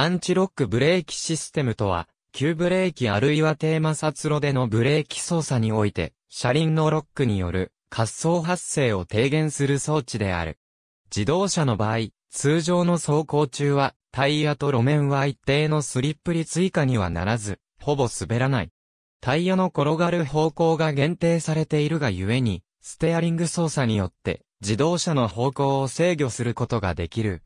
アンチロックブレーキシステムとは、急ブレーキあるいは低摩擦路でのブレーキ操作において、車輪のロックによる滑走発生を低減する装置である。自動車の場合、通常の走行中は、タイヤと路面は一定のスリップ率以下にはならず、ほぼ滑らない。タイヤの転がる方向が限定されているがゆえに、ステアリング操作によって、自動車の方向を制御することができる。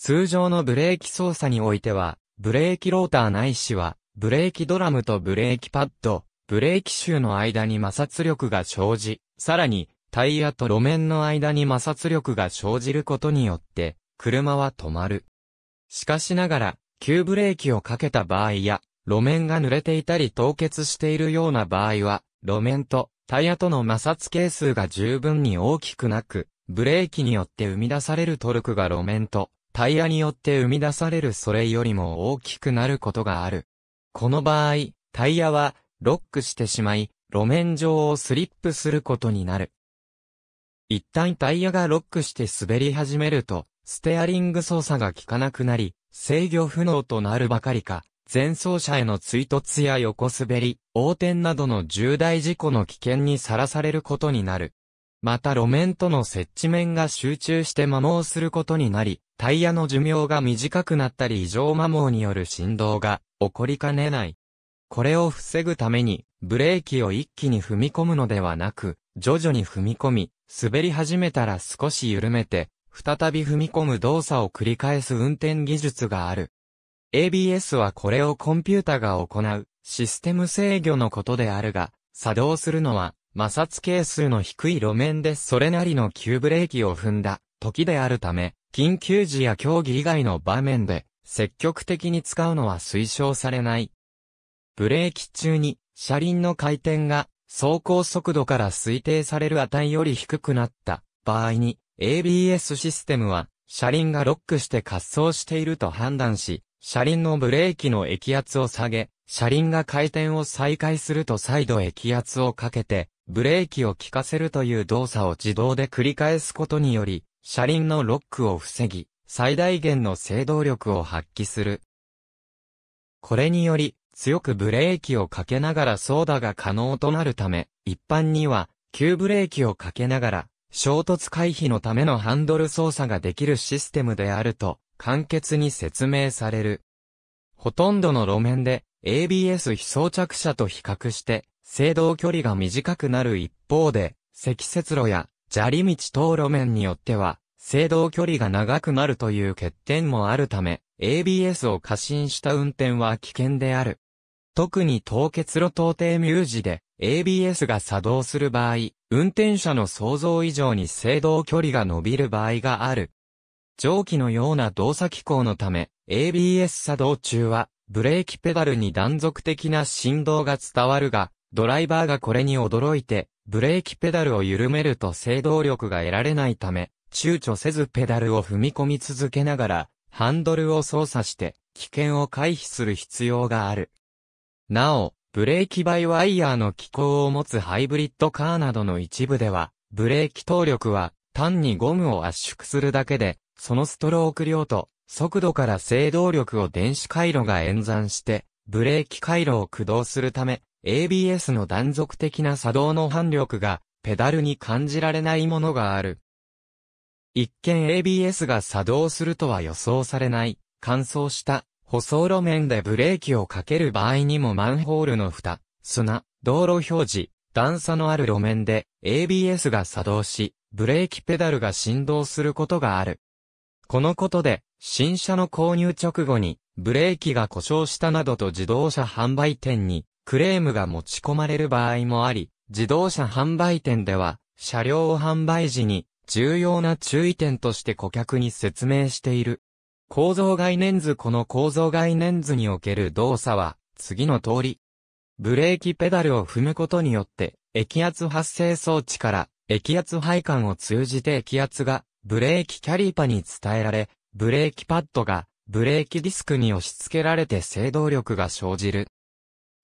通常のブレーキ操作においては、ブレーキローターないしは、ブレーキドラムとブレーキパッド、ブレーキシューの間に摩擦力が生じ、さらに、タイヤと路面の間に摩擦力が生じることによって、車は止まる。しかしながら、急ブレーキをかけた場合や、路面が濡れていたり凍結しているような場合は、路面とタイヤとの摩擦係数が十分に大きくなく、ブレーキによって生み出されるトルクが路面とタイヤによって生み出されるそれよりも大きくなることがある。この場合、タイヤはロックしてしまい、路面上をスリップすることになる。一旦タイヤがロックして滑り始めると、ステアリング操作が効かなくなり、制御不能となるばかりか、前走車への追突や横滑り、横転などの重大事故の危険にさらされることになる。また路面との接地面が集中して摩耗することになり、タイヤの寿命が短くなったり異常摩耗による振動が起こりかねない。これを防ぐために、ブレーキを一気に踏み込むのではなく、徐々に踏み込み、滑り始めたら少し緩めて、再び踏み込む動作を繰り返す運転技術がある。ABS はこれをコンピュータが行うシステム制御のことであるが、作動するのは摩擦係数の低い路面でそれなりの急ブレーキを踏んだ時であるため、緊急時や競技以外の場面で、積極的に使うのは推奨されない。ブレーキ中に、車輪の回転が、走行速度から推定される値より低くなった場合に、ABS システムは、車輪がロックして滑走していると判断し、車輪のブレーキの液圧を下げ、車輪が回転を再開すると再度液圧をかけて、ブレーキを効かせるという動作を自動で繰り返すことにより、車輪のロックを防ぎ、最大限の制動力を発揮する。これにより、強くブレーキをかけながら操舵が可能となるため、一般には、急ブレーキをかけながら、衝突回避のためのハンドル操作ができるシステムであると、簡潔に説明される。ほとんどの路面で、ABS 非装着車と比較して、制動距離が短くなる一方で、積雪路や砂利道等路面によっては、制動距離が長くなるという欠点もあるため、ABS を過信した運転は危険である。特に凍結路到底ミュージで ABS が作動する場合、運転者の想像以上に制動距離が伸びる場合がある。蒸気のような動作機構のため、ABS 作動中は、ブレーキペダルに断続的な振動が伝わるが、ドライバーがこれに驚いて、ブレーキペダルを緩めると制動力が得られないため、躊躇せずペダルを踏み込み続けながら、ハンドルを操作して、危険を回避する必要がある。なお、ブレーキバイワイヤーの機構を持つハイブリッドカーなどの一部では、ブレーキ動力は単にゴムを圧縮するだけで、そのストローク量と速度から制動力を電子回路が演算して、ブレーキ回路を駆動するため、ABS の断続的な作動の反力が、ペダルに感じられないものがある。一見 ABS が作動するとは予想されない、乾燥した舗装路面でブレーキをかける場合にもマンホールの蓋、砂、道路表示、段差のある路面で ABS が作動し、ブレーキペダルが振動することがある。このことで、新車の購入直後に、ブレーキが故障したなどと自動車販売店にクレームが持ち込まれる場合もあり、自動車販売店では、車両を販売時に、重要な注意点として顧客に説明している。構造概念図この構造概念図における動作は、次の通り。ブレーキペダルを踏むことによって、液圧発生装置から、液圧配管を通じて液圧が、ブレーキキャリーパに伝えられ、ブレーキパッドが、ブレーキディスクに押し付けられて制動力が生じる。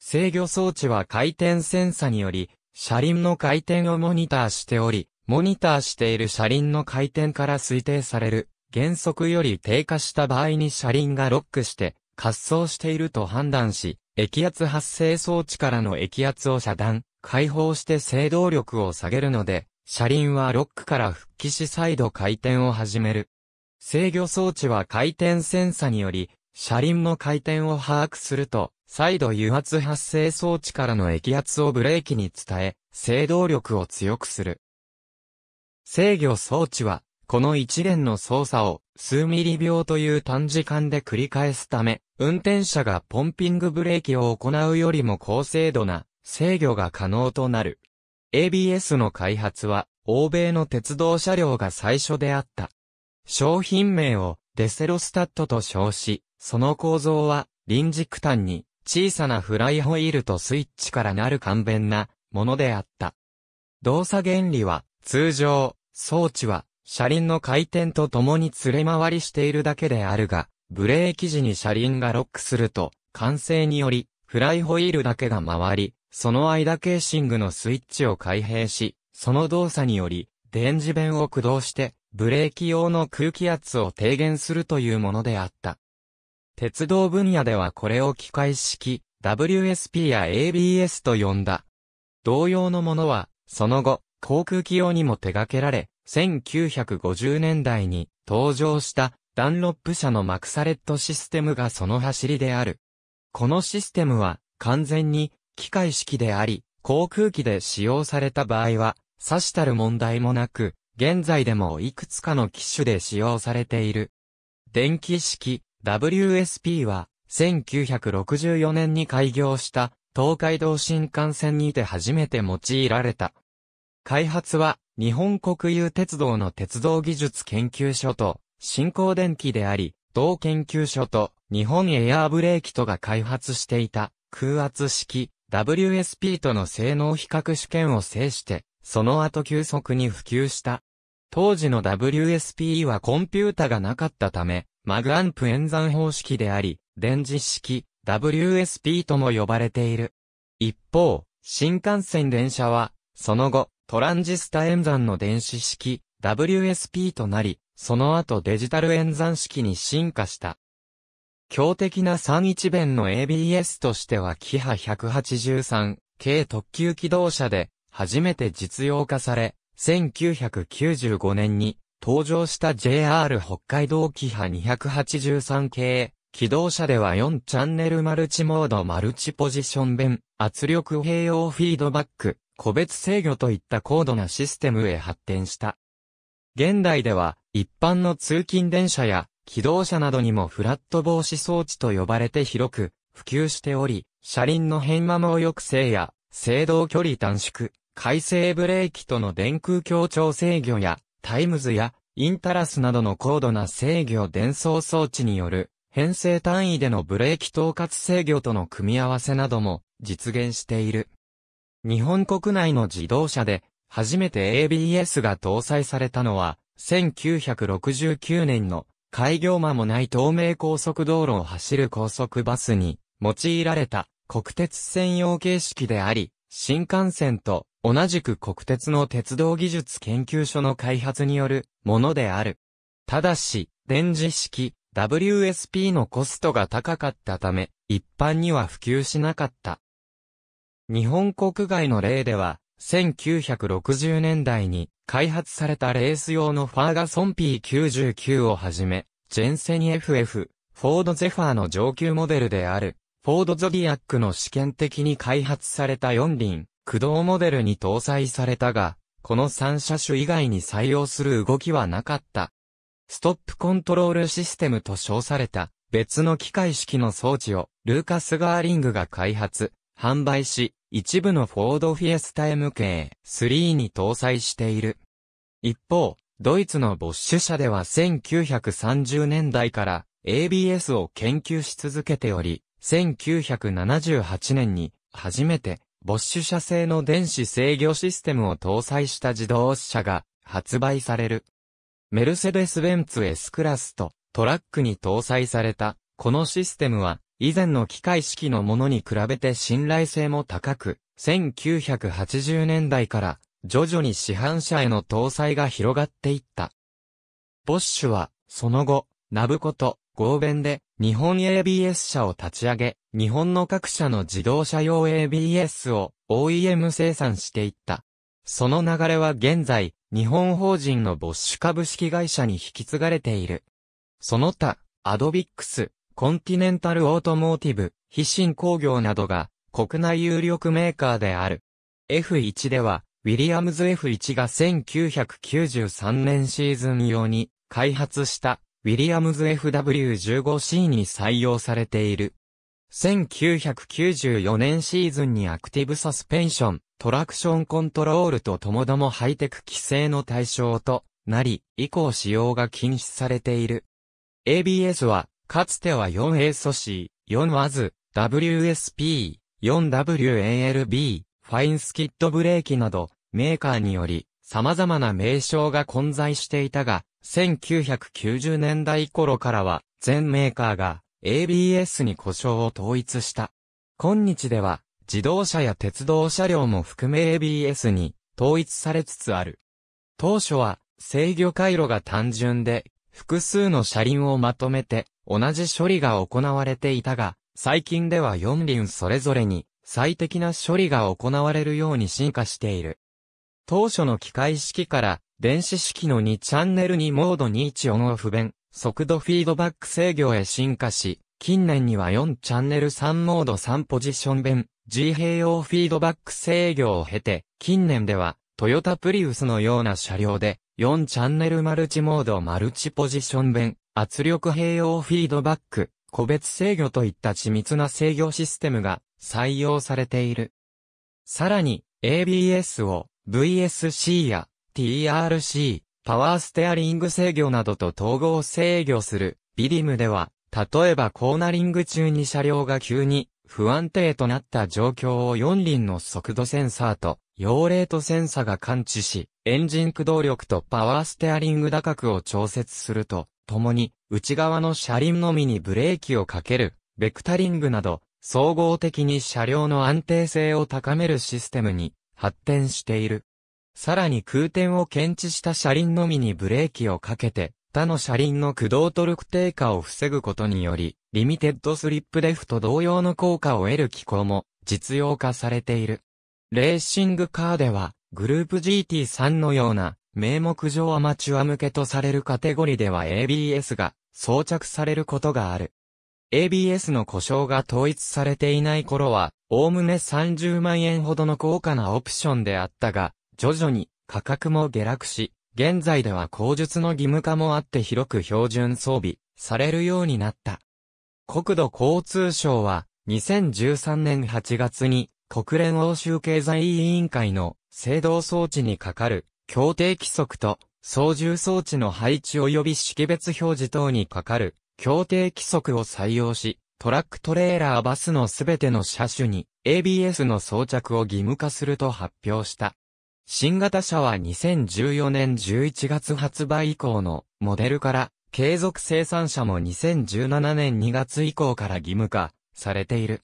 制御装置は回転センサにより、車輪の回転をモニターしており、モニターしている車輪の回転から推定される、減速より低下した場合に車輪がロックして、滑走していると判断し、液圧発生装置からの液圧を遮断、解放して制動力を下げるので、車輪はロックから復帰し再度回転を始める。制御装置は回転センサにより、車輪の回転を把握すると、再度油圧発生装置からの液圧をブレーキに伝え、制動力を強くする。制御装置は、この一連の操作を数ミリ秒という短時間で繰り返すため、運転者がポンピングブレーキを行うよりも高精度な制御が可能となる。ABS の開発は、欧米の鉄道車両が最初であった。商品名をデセロスタットと称し、その構造は、臨軸端に小さなフライホイールとスイッチからなる簡便なものであった。動作原理は、通常、装置は、車輪の回転とともに連れ回りしているだけであるが、ブレーキ時に車輪がロックすると、完成により、フライホイールだけが回り、その間ケーシングのスイッチを開閉し、その動作により、電磁弁を駆動して、ブレーキ用の空気圧を低減するというものであった。鉄道分野ではこれを機械式、WSP や ABS と呼んだ。同様のものは、その後、航空機用にも手掛けられ、1950年代に登場したダンロップ社のマクサレットシステムがその走りである。このシステムは完全に機械式であり、航空機で使用された場合は、差したる問題もなく、現在でもいくつかの機種で使用されている。電気式 WSP は、1964年に開業した東海道新幹線にて初めて用いられた。開発は日本国有鉄道の鉄道技術研究所と新興電機であり、同研究所と日本エアーブレーキとが開発していた空圧式 WSP との性能比較試験を制して、その後急速に普及した。当時の WSP はコンピュータがなかったため、マグアンプ演算方式であり、電磁式 WSP とも呼ばれている。一方、新幹線電車は、その後、トランジスタ演算の電子式 WSP となり、その後デジタル演算式に進化した。強敵な3一弁の ABS としてはキハ183系特急機動車で初めて実用化され、1995年に登場した JR 北海道キハ283系、機動車では4チャンネルマルチモードマルチポジション弁、圧力併用フィードバック、個別制御といった高度なシステムへ発展した。現代では、一般の通勤電車や、機動車などにもフラット防止装置と呼ばれて広く、普及しており、車輪の変摩耗抑制や、制動距離短縮、回生ブレーキとの電空強調制御や、タイムズやインタラスなどの高度な制御伝送装置による編成単位でのブレーキ統括制御との組み合わせなども実現している。日本国内の自動車で初めて ABS が搭載されたのは1969年の開業間もない東名高速道路を走る高速バスに用いられた国鉄専用形式であり、新幹線と同じく国鉄の鉄道技術研究所の開発によるものである。ただし、電磁式 WSP のコストが高かったため、一般には普及しなかった。日本国外の例では、1960年代に開発されたレース用のファーガソン P99 をはじめ、ジェンセニ FF、フォードゼファーの上級モデルである、フォードゾディアックの試験的に開発された4輪、駆動モデルに搭載されたが、この3車種以外に採用する動きはなかった。ストップコントロールシステムと称された別の機械式の装置をルーカス・ガーリングが開発、販売し、一部のフォードフィエスタ MK3 に搭載している。一方、ドイツのボッシュ社では1930年代から ABS を研究し続けており、1978年に初めてボッシュ社製の電子制御システムを搭載した自動車が発売される。メルセデス・ベンツ S クラスとトラックに搭載されたこのシステムは以前の機械式のものに比べて信頼性も高く、1980年代から徐々に市販車への搭載が広がっていった。ボッシュは、その後、ナブコと合弁で日本 ABS 社を立ち上げ、日本の各社の自動車用 ABS を OEM 生産していった。その流れは現在、日本法人のボッシュ株式会社に引き継がれている。その他、アドビックス、コンティネンタルオートモーティブ、非新工業などが国内有力メーカーである。F1 では、ウィリアムズ F1 が1993年シーズン用に開発したウィリアムズ FW15C に採用されている。1994年シーズンにアクティブサスペンション、トラクションコントロールとともどもハイテク規制の対象となり、以降使用が禁止されている。ABS は、かつては 4A 素 C、4WAS、WSP、4WALB、ファインスキットブレーキなど、メーカーにより、様々な名称が混在していたが、1990年代頃からは、全メーカーが ABS に故障を統一した。今日では、自動車や鉄道車両も含め ABS に統一されつつある。当初は制御回路が単純で、複数の車輪をまとめて同じ処理が行われていたが、最近では4輪それぞれに最適な処理が行われるように進化している。当初の機械式から電子式の2チャンネルにモード21オンオフ弁、速度フィードバック制御へ進化し、近年には4チャンネル3モード3ポジション弁、G 併用フィードバック制御を経て、近年では、トヨタプリウスのような車両で、4チャンネルマルチモードマルチポジション弁、圧力併用フィードバック、個別制御といった緻密な制御システムが採用されている。さらに、ABS を VSC や TRC、パワーステアリング制御などと統合制御する、ビディムでは、例えばコーナリング中に車両が急に不安定となった状況を4輪の速度センサーと、用レートセンサが感知し、エンジン駆動力とパワーステアリング打角を調節すると、ともに、内側の車輪のみにブレーキをかける、ベクタリングなど、総合的に車両の安定性を高めるシステムに発展している。さらに空転を検知した車輪のみにブレーキをかけて、他の車輪の駆動トルク低下を防ぐことにより、リミテッドスリップデフと同様の効果を得る機構も実用化されている。レーシングカーでは、グループ GT3 のような、名目上アマチュア向けとされるカテゴリでは ABS が装着されることがある。ABS の故障が統一されていない頃は、おおむね30万円ほどの高価なオプションであったが、徐々に価格も下落し、現在では口述の義務化もあって広く標準装備されるようになった。国土交通省は2013年8月に国連欧州経済委員会の制動装置にかかる協定規則と操縦装置の配置及び識別表示等にかかる協定規則を採用し、トラックトレーラーバスのすべての車種に ABS の装着を義務化すると発表した。新型車は2014年11月発売以降のモデルから継続生産者も2017年2月以降から義務化されている。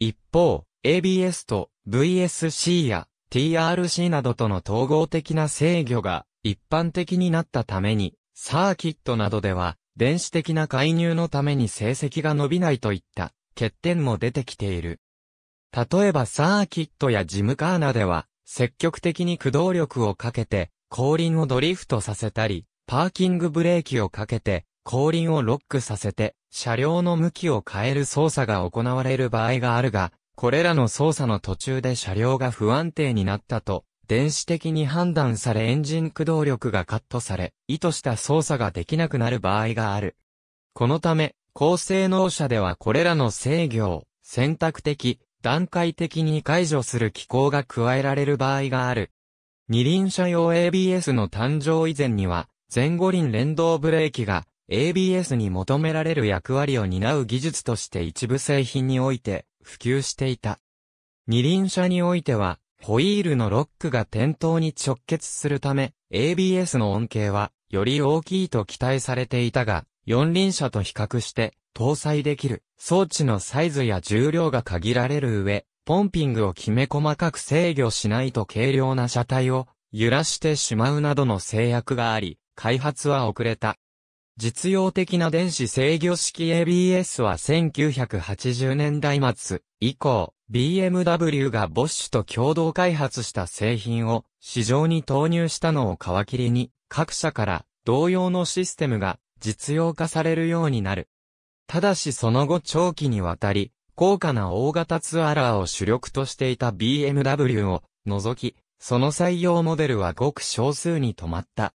一方、ABS と VSC や TRC などとの統合的な制御が一般的になったために、サーキットなどでは電子的な介入のために成績が伸びないといった欠点も出てきている。例えばサーキットやジムカーナでは積極的に駆動力をかけて、後輪をドリフトさせたり、パーキングブレーキをかけて、後輪をロックさせて、車両の向きを変える操作が行われる場合があるが、これらの操作の途中で車両が不安定になったと、電子的に判断されエンジン駆動力がカットされ、意図した操作ができなくなる場合がある。このため、高性能車ではこれらの制御を選択的、段階的に解除する機構が加えられる場合がある。二輪車用 ABS の誕生以前には、前後輪連動ブレーキが ABS に求められる役割を担う技術として一部製品において普及していた。二輪車においては、ホイールのロックが点灯に直結するため、ABS の恩恵はより大きいと期待されていたが、四輪車と比較して搭載できる装置のサイズや重量が限られる上、ポンピングをきめ細かく制御しないと軽量な車体を揺らしてしまうなどの制約があり、開発は遅れた。実用的な電子制御式 ABS は1980年代末以降、BMW がボッシュと共同開発した製品を市場に投入したのを皮切りに、各社から同様のシステムが実用化されるようになる。ただしその後長期にわたり、高価な大型ツアラーを主力としていた BMW を除き、その採用モデルはごく少数に止まった。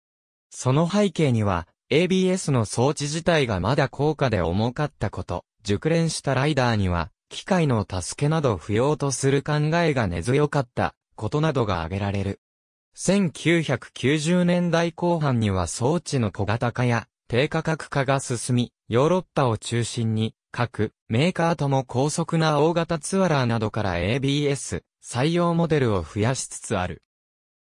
その背景には、ABS の装置自体がまだ高価で重かったこと、熟練したライダーには、機械の助けなど不要とする考えが根強かったことなどが挙げられる。1990年代後半には装置の小型化や低価格化が進み、ヨーロッパを中心に、各メーカーとも高速な大型ツアラーなどから ABS 採用モデルを増やしつつある。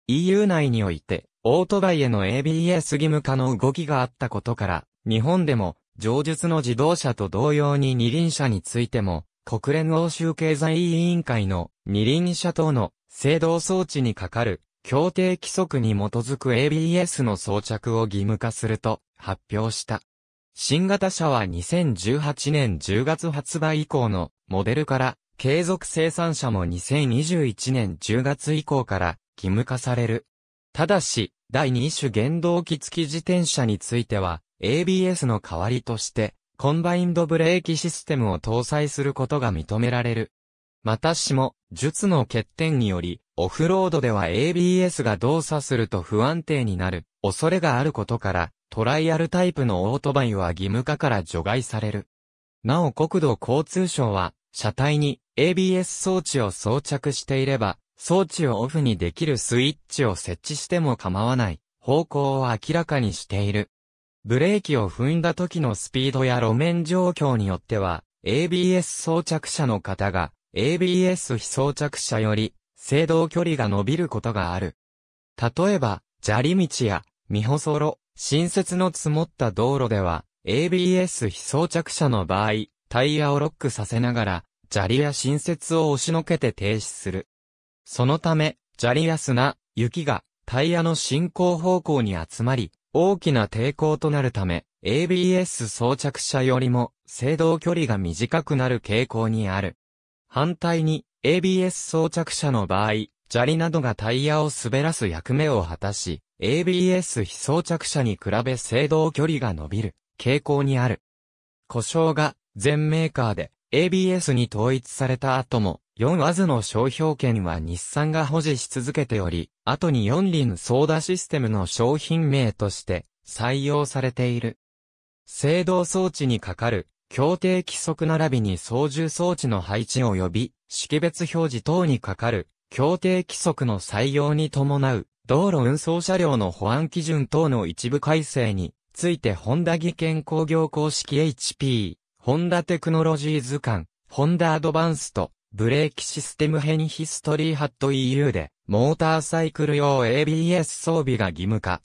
EU 内において、オートバイへの ABS 義務化の動きがあったことから、日本でも、上述の自動車と同様に二輪車についても、国連欧州経済委員会の二輪車等の制動装置にかかる協定規則に基づく ABS の装着を義務化すると発表した。新型車は2018年10月発売以降のモデルから継続生産者も2021年10月以降から義務化される。ただし、第2種原動機付き自転車については ABS の代わりとしてコンバインドブレーキシステムを搭載することが認められる。またしも、術の欠点により、オフロードでは ABS が動作すると不安定になる恐れがあることから、トライアルタイプのオートバイは義務化から除外される。なお国土交通省は、車体に ABS 装置を装着していれば、装置をオフにできるスイッチを設置しても構わない方向を明らかにしている。ブレーキを踏んだ時のスピードや路面状況によっては、ABS 装着者の方が ABS 非装着者より制動距離が伸びることがある。例えば、砂利道や、未舗そろ、新雪の積もった道路では、ABS 非装着車の場合、タイヤをロックさせながら、砂利や新雪を押しのけて停止する。そのため、砂利や砂、雪がタイヤの進行方向に集まり、大きな抵抗となるため、ABS 装着車よりも制動距離が短くなる傾向にある。反対に、ABS 装着車の場合、砂利などがタイヤを滑らす役目を果たし、ABS 非装着車に比べ制動距離が伸びる傾向にある。故障が全メーカーで ABS に統一された後も、4アズの商標権は日産が保持し続けており、後に4輪ソーダシステムの商品名として採用されている。制動装置にかかる協定規則並びに操縦装置の配置及び識別表示等にかかる協定規則の採用に伴う道路運送車両の保安基準等の一部改正についてホンダ技研工業公式 HP、ホンダテクノロジー図鑑、ホンダアドバンスト、ブレーキシステム編ヒストリーハット EU で、モーターサイクル用 ABS 装備が義務化。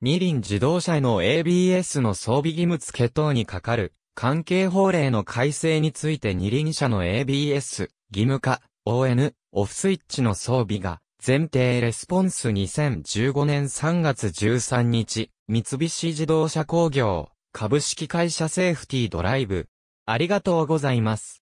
二輪自動車への ABS の装備義務付け等にかかる関係法令の改正について二輪車の ABS、義務化、ON、オフスイッチの装備が、前提レスポンス2015年3月13日、三菱自動車工業、株式会社セーフティドライブ。ありがとうございます。